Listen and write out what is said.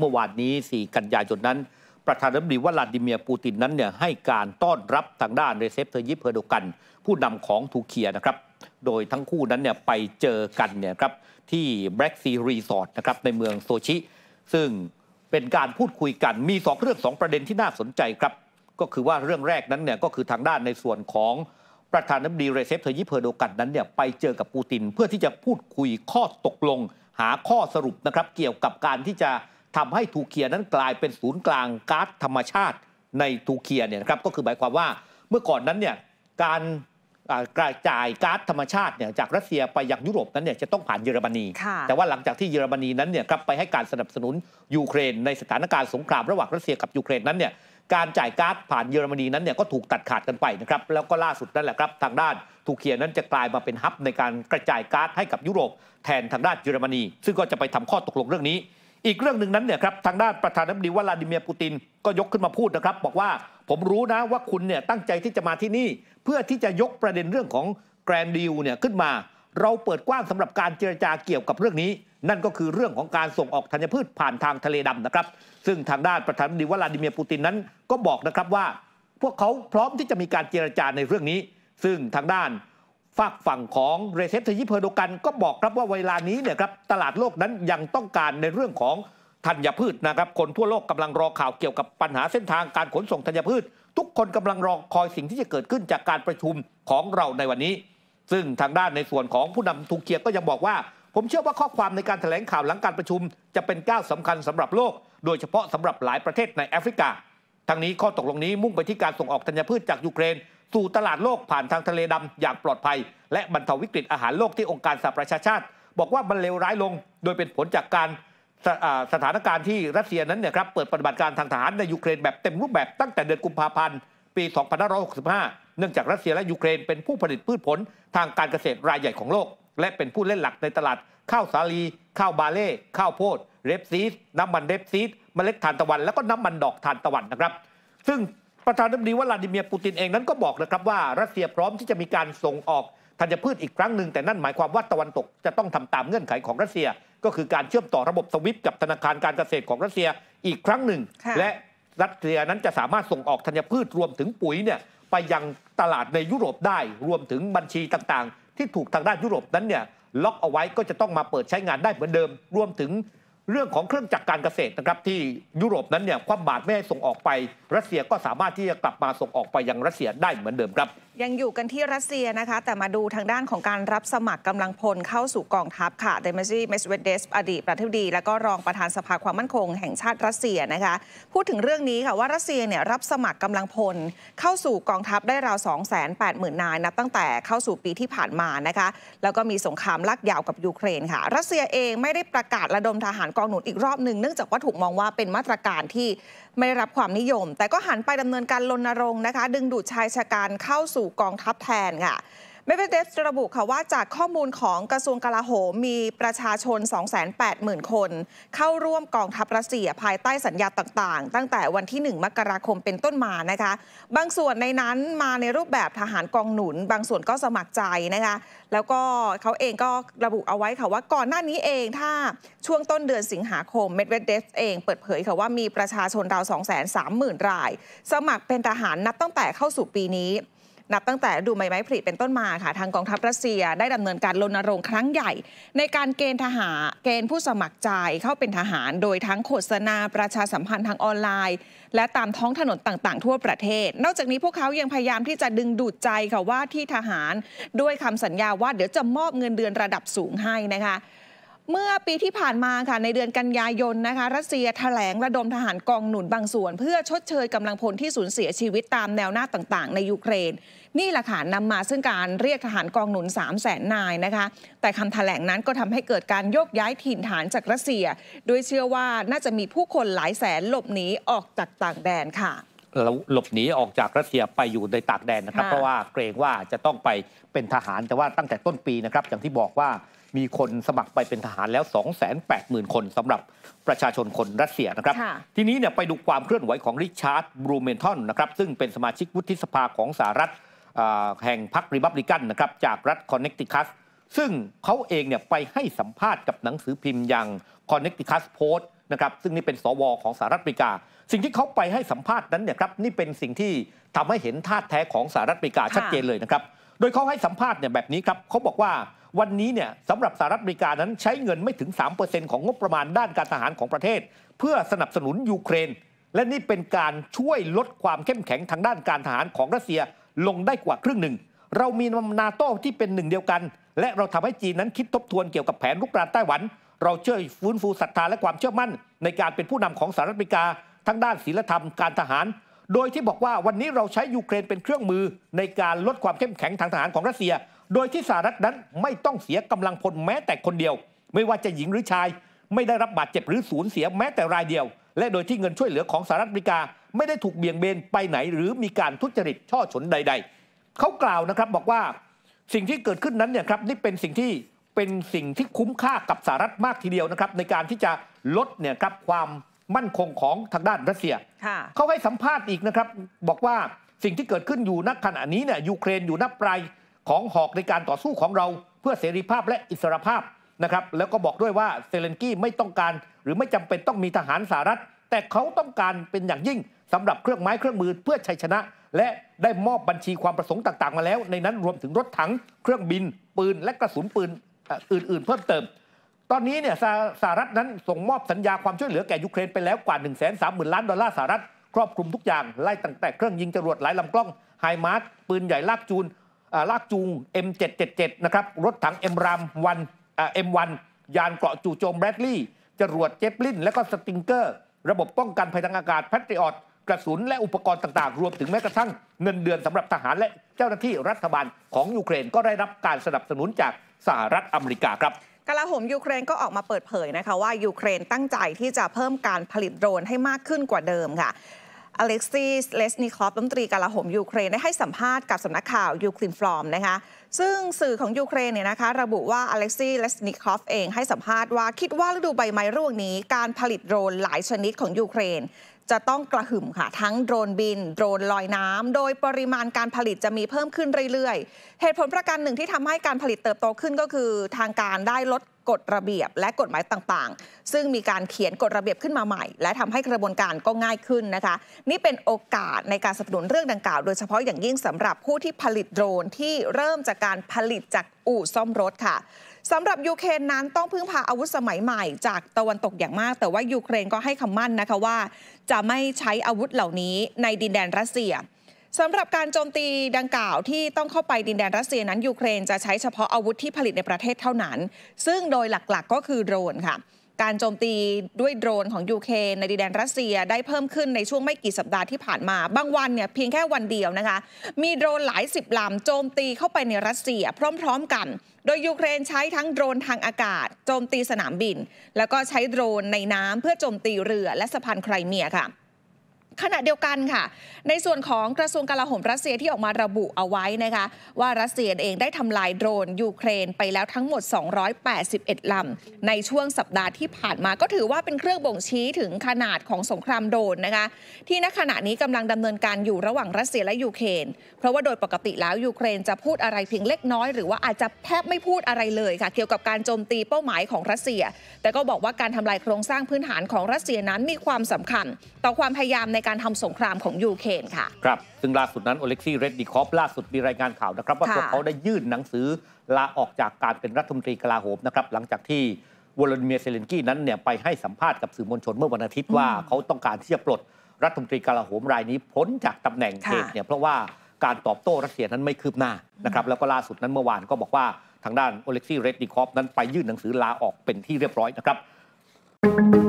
เมื่อวานนี้ 4 กันยายนนั้น ประธานาธิบดีวลาดิเมียร์ปูตินนั้นเนี่ยให้การต้อนรับทางด้านเรเซปเทอร์ยิปเฮอร์โดกันผู้นำของทูเคียนะครับ โดยทั้งคู่นั้นเนี่ยไปเจอกันเนี่ยครับที่ Black Sea Resort นะครับในเมืองโซชิซึ่งเป็นการพูดคุยกัน มี2เรื่อง2ประเด็นที่น่าสนใจครับก็คือว่าเรื่องแรกนั้นเนี่ยก็คือทางด้านในส่วนของประธานาธิบดีเรเซปเทอร์ยิปเฮอร์โดกันนั้นเนี่ยไปเจอกับปูตินเพื่อที่จะพูดคุยข้อตกลง หาข้อสรุปนะครับเกี่ยวกับการที่จะทำให้ทูเคียนั้นกลายเป็นศูนย์กลางก๊าซธรรมชาติในทูเคียเนี่ยนะครับก็คือหมายความว่าเมื่อก่อนนั้นเนี่ยการกระจายก๊าซธรรมชาติเนี่ยจากรัสเซียไปยังยุโรปนั้นเนี่ยจะต้องผ่านเยอรมนีแต่ว่าหลังจากที่เยอรมนีนั้นเนี่ยครับไปให้การสนับสนุนยูเครน ในสถานการณ์สงครามระหว่างรัสเซียกับยูเครนนั้นเนี่ยการจ่ายก๊าซผ่านเยอรมนีนั้นเนี่ยก็ถูกตัดขาดกันไปนะครับแล้วก็ล่าสุดนั่นแหละครับทางด้านทูเคียนั้นจะกลายมาเป็นฮับในการกระจายก๊าซให้กับยุโรป แทนทางด้านเยอรมนีซึ่งก็จะไปทำข้อตกลงเรื่องนี้อีกเรื่องหนึ่งนั้นเนี่ยครับทางด้านประธานาธิบดีวลาดิเมียร์ปูตินก็ยกขึ้นมาพูดนะครับ บอกว่าผมรู้นะว่าคุณเนี่ยตั้งใจที่จะมาที่นี่ เพื่อที่จะยกประเด็นเรื่องของแกรนดิวเนี่ยขึ้นมา เราเปิดกว้างสำหรับการเจรจาเกี่ยวกับเรื่องนี้ นั่นก็คือเรื่องของการส่งออกธัญพืชผ่านทางทะเลดำนะครับ ซึ่งทางด้านประธานาธิบดีวลาดิเมียร์ปูตินนั้นก็บอกนะครับว่า พวกเขาพร้อมที่จะมีการเจรจาในเรื่องนี้ ซึ่งทางด้านฝากฝั่งของเรเซปทยิเพอร์โดกันก็บอกครับว่าเวลานี้เนี่ยครับตลาดโลกนั้นยังต้องการในเรื่องของธัญพืชนะครับ คนทั่วโลกกำลังรอข่าวเกี่ยวกับปัญหาเส้นทางการขนส่งธัญพืช ทุกคนกำลังรอคอยสิ่งที่จะเกิดขึ้นจากการประชุมของเราในวันนี้ ซึ่งทางด้านในส่วนของผู้นำทูเกียก็ยังบอกว่าผมเชื่อว่าข้อความในการถแถลงข่าวหลังการประชุม จะเป็นก้าวสาคัญสำหรับโลก โดยเฉพาะสำหรับหลายประเทศในแอฟริกาทางนี้ข้อตกลงนี้มุ่งไปที่การส่งออกธัญพืชจากยูเครนสู่ตลาดโลกผ่านทางทะเลดำอย่างปลอดภัย และบรรเทาวิกฤตอาหารโลกที่องค์การสหประชาชาติ บอกว่ามันเลวร้ายลง โดยเป็นผลจากการสสถานการณ์ที่รัสเซียนั้นเนี่ยครับเปิดปฏิบัติการทางทหารในยูเครนแบบเต็มรูปแบบตั้งแต่เดือนกุมภาพันธ์ปี 2565 เนื่องจากรัสเซียและยูเครนเป็นผู้ผลิตพืชผลทางการเกษตรรายใหญ่ของโลก และเป็นผู้เล่นหลักในตลาดข้าวสาลีข้าวบาเล่ข้าวโพดเรปซีดน้ำมันเรปซีดเมล็ดทานตะวัน แล้วก็น้ำมันดอกทานตะวันนะครับ ซึ่งประธานาธิบดีวลาดิเมียร์ปูตินเองนั้นก็บอกนะครับว่ารัสเซียพร้อมที่จะมีการส่งออกธัญพืชอีกครั้งหนึ่งแต่นั่นหมายความว่าตะวันตกจะต้องทำตามเงื่อนไขของรัสเซียก็คือการเชื่อมต่อระบบสวิฟกับธนาคารการเกษตรของรัสเซียอีกครั้งหนึ่งและรัสเซียนั้นจะสามารถส่งออกธัญพืชรวมถึงปุ๋ยเนี่ยไปยังตลาดในยุโรปได้รวมถึงบัญชีต่างๆ ที่ถูกทางด้านยุโรปนั้นเนี่ยล็อกเอาไว้ก็จะต้องมาเปิดใช้งานได้เหมือนเดิมรวมถึงเรื่องของเครื่องจักรการเกษตรนะครับที่ยุโรปนั้นเนี่ยความบาดไม่ให้ส่งออกไป รัสเซียก็สามารถที่จะกลับมาส่งออกไปยังรัสเซียได้เหมือนเดิมครับยังอยู่กันที่รัสเซียนะคะแต่มาดูทางด้านของการรับสมัครกำลังพลเข้าสู่กองทัพค่ะเดมิซีเมสเวเดสอดีตประธานดีและก็รองประธานสภาความมั่นคงแห่งชาติรัสเซียนะคะพูดถึงเรื่องนี้ค่ะว่ารัสเซียเนี่ยรับสมัครกำลังพล เข้าสู่กองทัพได้ราว 2 8 0 0 0่นายนับตั้งแต่เข้าสู่ปีที่ผ่านมานะคะแล้วก็มีสงครามลากยาวกับยูเครนค่ะรัสเซียเองไม่ได้ประกาศระดมทหารกองหนุนอีกรอบหนึ่งเนื่องจากว่าถูกมองว่าเป็นมาตรการที่ไม่ได้รับความนิยม แต่ก็หันไปดำเนินการรณรงค์นะคะดึงดูดชายชะกันเข้าสูู่่กองทัพแทนค่ะเมเบเดฟระบุค่ะว่าจากข้อมูลของกระทรวงกลาโหม มีประชาชน280,000 คน เข้าร่วมกองทัพรัสเซียภายใต้สัญญาต่าง ๆ ตั้งแต่วันที่ 1 มกราคมเป็นต้นมา นะคะ บางส่วนในนั้นมาในรูปแบบทหารกองหนุน บางส่วนก็สมัครใจนะคะ แล้วก็เขาเองก็ระบุเอาไว้ค่ะว่าก่อนหน้านี้เองถ้าช่วงต้นเดือนสิงหาคมเมดเวเดฟเองเปิดเผยค่ะว่ามีประชาชนราว230,000รายสมัครเป็นทหารนับตั้งแต่เข้าสู่ปีนี้นับตั้งแต่ดูใบไม้ผลิเป็นต้นมาค่ะ ทางกองทัพรัสเซีย ได้ดำเนินการรณรงค์ครั้งใหญ่ ในการเกณฑ์ทหารเกณฑ์ผู้สมัครใจเข้าเป็นทหาร โดยทั้งโฆษณาประชาสัมพันธ์ทางออนไลน์ และตามท้องถนนต่างๆทั่วประเทศ นอกจากนี้พวกเขายังพยายามที่จะดึงดูดใจค่ะว่าที่ทหารด้วยคำสัญญาว่า เดี๋ยวจะมอบเงินเดือนระดับสูงให้นะคะเมื่อปีที่ผ่านมาค่ะในเดือนกันยายนนะคะรัสเซียถแถลงระดมทหารกองหนุน บางส่วนเพื่อชดเชยกำลังพลที่สูญเสียชีวิตตามแนวหน้าต่าง ๆ ในยูเครน นี่แหละค่ะนำมาซึ่งการเรียกทหารกองหนุน 3 0 0แสนนายนะคะ แต่คำถแถลงนั้นก็ทำให้เกิดการโยกย้ายถิ่นฐานจากรัสเซีย โดยเชื่อว่าน่าจะมีผู้คนหลายแสนหลบหนีออกจากต่างแดนค่ะหลบหนีออกจากรัสเซียไปอยู่ในตากแดนนะครับ เพราะว่าเกรงว่าจะต้องไปเป็นทหารแต่ว่าตั้งแต่ต้นปีนะครับ อย่างที่บอกว่ามีคนสมัครไปเป็นทหารแล้ว 280,000 คนสำหรับประชาชนคนรัสเซียนะครับ ทีนี้เนี่ยไปดูความเคลื่อนไหวของริชาร์ดบรูเมนทอนนะครับซึ่งเป็นสมาชิกวุฒิสภาของสหรัฐแห่งพรรคริพับลิกันนะครับ จากรัฐคอนเนคติคัสซึ่งเขาเองเนี่ยไปให้สัมภาษณ์กับหนังสือพิมพ์อย่างคอนเนคติคัสโพสต์นะครับซึ่งนี่เป็นสวของสหรัฐอเมริกา สิ่งที่เขาไปให้สัมภาษณ์นั้นเนี่ยครับนี่เป็นสิ่งที่ทำให้เห็นท่าแท้ของสหรัฐอเมริกาชัดเจนเลยนะครับโดยเขาให้สัมภาษณ์เนี่ยแบบนี้ครับเขาบอกว่า วันนี้เนี่ยสำหรับสหรัฐอเมริกานั้นใช้เงินไม่ถึง 3%ของงบประมาณด้านการทหารของประเทศ เพื่อสนับสนุนยูเครน และนี่เป็นการช่วยลดความเข้มแข็งทางด้านการทหารของรัสเซีย ลงได้กว่าครึ่งหนึ่งเรามีนาโต้ที่เป็นหนึ่งเดียวกัน และเราทำให้จีนนั้นคิดทบทวนเกี่ยวกับแผนลุกรานไต้หวันเราเชื่อฟื้นฟูศรัทธาและความเชื่อมั่น ในการเป็นผู้นำของสหรัฐอเมริกาทั้งด้านศีลธรรมการทหาร โดยที่บอกว่าวันนี้เราใช้ยูเครนเป็นเครื่องมือในการลดความเข้มแข็งทางทหารของรัสเซีย โดยที่สหรัฐนั้นไม่ต้องเสียกำลังพลแม้แต่คนเดียว ไม่ว่าจะหญิงหรือชาย ไม่ได้รับบาดเจ็บหรือสูญเสียแม้แต่รายเดียว และโดยที่เงินช่วยเหลือของสหรัฐอเมริกา ไม่ได้ถูกเบี่ยงเบนไปไหนหรือมีการทุจริตช่อฉนใด ๆเขากล่าวนะครับบอกว่า สิ่งที่เกิดขึ้นนั้นเนี่ยครับนี่เป็นสิ่งที่เป็นสิ่งที่คุ้มค่ากับสหรัฐมากทีเดียวนะครับในการที่จะลดเนี่ยครับความมั่นคงของทางด้านรัสเซีย เขาให้สัมภาษณ์อีกนะครับ บอกว่าสิ่งที่เกิดขึ้นอยู่นักขณะนี้เนี่ยยูเครนอยู่นับปลายของหอกในการต่อสู้ของเราเพื่อเสรีภาพและอิสรภาพนะครับแล้วก็บอกด้วยว่าเซเลนกี้ไม่ต้องการ หรือไม่จำเป็นต้องมีทหารสหรัฐ แต่เขาต้องการเป็นอย่างยิ่งสำหรับเครื่องไม้เครื่องมือเพื่อชัยชนะ และได้มอบบัญชีความประสงค์ต่างๆมาแล้ว ในนั้นรวมถึงรถถังเครื่องบิน ปืน และกระสุนปืนอื่น ๆเพิ่มเติม ตอนนี้เนี่ยสหรัฐนั้น ส่งมอบสัญญาความช่วยเหลือแก่ ยูเครนไปแล้วกว่า 1 3 0 0 0 0ล้านดอลลาร์สหรัฐ ครอบคลุมทุกอย่าง ไล่ตั้งแต่ เครื่องยิงจรวดหลายลำกล้องไฮมาร์สปืนใหญ่ลากจูนลากจูง M777 นะครับ รถถังเอ็มรามวันเอ็มวันยานเกราะจู่โจมแบ็ดลี่จรวดเจฟลินและก็สติงเกอร์ระบบป้องกันภัยทางอากาศแพทริออตกระสุนและอุปกรณ์ต่างๆ รวมถึงแม้กระทั่งเงินเดือนสำหรับทหารและ เจ้าหน้าที่รัฐบาลของยูเครนก็ได้รับการสนับสนุนจากสหรัฐอเมริกาครับกลาโหมยูเครนก็ออกมาเปิดเผยนะคะว่ายูเครนตั้งใจที่จะเพิ่มการผลิตโดรนให้มากขึ้นกว่าเดิมค่ะอเล็กซีสเลสนิคอฟตุมนตรีกลาโหมยูเครนได้ให้สัมภาษณ์กับสำนักข่าว ยูเครนฟลอมนะคะซึ่งสื่อของยูเครนเนี่ยนะคะระบุว่าอเล็กซีเลสนิคอฟเองให้สัมภาษณ์ว่าคิดว่าฤดูใบไม้ร่วงนี้ การผลิตโดรนหลายชนิดของยูเครนจะต้องกระหึ่มค่ะ ทั้งโดรนบินโดรนลอยน้ำ โดยปริมาณการผลิตจะมีเพิ่มขึ้นเรื่อยๆ เหตุผลประการหนึ่งที่ทำให้การผลิตเติบโตขึ้นก็คือ ทางการได้ลดกฎระเบียบและกฎหมายต่างๆ ซึ่งมีการเขียนกฎระเบียบขึ้นมาใหม่ และทำให้กระบวนการก็ง่ายขึ้นนะคะ นี่เป็นโอกาสในการสนับสนุนเรื่องดังกล่าวโดยเฉพาะอย่างยิ่งสำหรับผู้ที่ผลิตโดรนที่เริ่มจะการผลิตจากอู่ซ่อมรถค่ะสำหรับยูเครนนั้นต้องพึ่งพาอาวุธสมัยใหม่จากตะวันตกอย่างมาก แต่ว่ายูเครนก็ให้คำมั่นนะคะว่า จะไม่ใช้อาวุธเหล่านี้ในดินแดนรัสเซียสำหรับการโจมตีดังกล่าวที่ต้องเข้าไปดินแดนรัสเซียนั้นยูเครนจะใช้เฉพาะอาวุธที่ผลิตในประเทศเท่านั้น ซึ่งโดยหลักๆกก็คือโดรนค่ะการโจมตีด้วยโดรนของยูเครนในดินแดนรัสเซีย ได้เพิ่มขึ้นในช่วงไม่กี่สัปดาห์ที่ผ่านมา บางวันเนี่ยเพียงแค่วันเดียวนะคะ มีโดรนหลายสิบลำโจมตีเข้าไปในรัสเซียพร้อมๆกัน โดยยูเครนใช้ทั้งโดรนทางอากาศโจมตีสนามบิน แล้วก็ใช้โดรนในน้ำเพื่อโจมตีเรือและสะพานไครเมียค่ะขณะเดียวกันค่ะ ในส่วนของกระทรวงกลาโหมรัสเซียที่ออกมาระบุเอาไว้นะคะว่ารัสเซียเองได้ทำลายโดรนยูเครนไปแล้วทั้งหมด 281 ลำในช่วงสัปดาห์ที่ผ่านมาก็ถือว่าเป็นเครื่องบ่งชี้ถึงขนาดของสงครามโดรนนะคะที่ณขณะนี้กำลังดำเนินการอยู่ระหว่างรัสเซียและยูเครนเพราะว่าโดยปกติแล้วยูเครนจะพูดอะไรเพียงเล็กน้อยหรือว่าอาจจะแทบไม่พูดอะไรเลยค่ะเกี่ยวกับการโจมตีเป้าหมายของรัสเซีย แต่ก็บอกว่าการทำลายโครงสร้างพื้นฐานของรัสเซียนั้นมีความสำคัญ ต่อความพยายามในการการทำสงครามของยูเครนค่ะ ครับ ซึ่งล่าสุดนั้นโอเล็กซี่เรดดิคอฟล่าสุดมีรายงานข่าวนะครับ ว่าวเขาได้ยื่นหนังสือลาออกจากการเป็นรัฐมนตรีกลาโหมนะครับ หลังจากที่วลาดิเมียร์เซเลนกี้นั้นเนี่ยไปให้สัมภาษณ์กับสื่อมวลชนเมื่อวันอาทิตย์ว่าเขาต้องการที่จะปลดรัฐมนตรีกลาโหมรายนี้พ้นจากตำแหน่งเหตุเนี่ยเพราะว่าการตอบโต้รัสเซียนั้นไม่คืบหน้านะครับแล้วก็ล่าสุดนั้นเมื่อวานก็บอกว่าทางด้านโอเล็กซี่เรดดิคอฟนั้นไปยื่นหนังสือลาออกเป็นที่เรียบร้อยนะครับ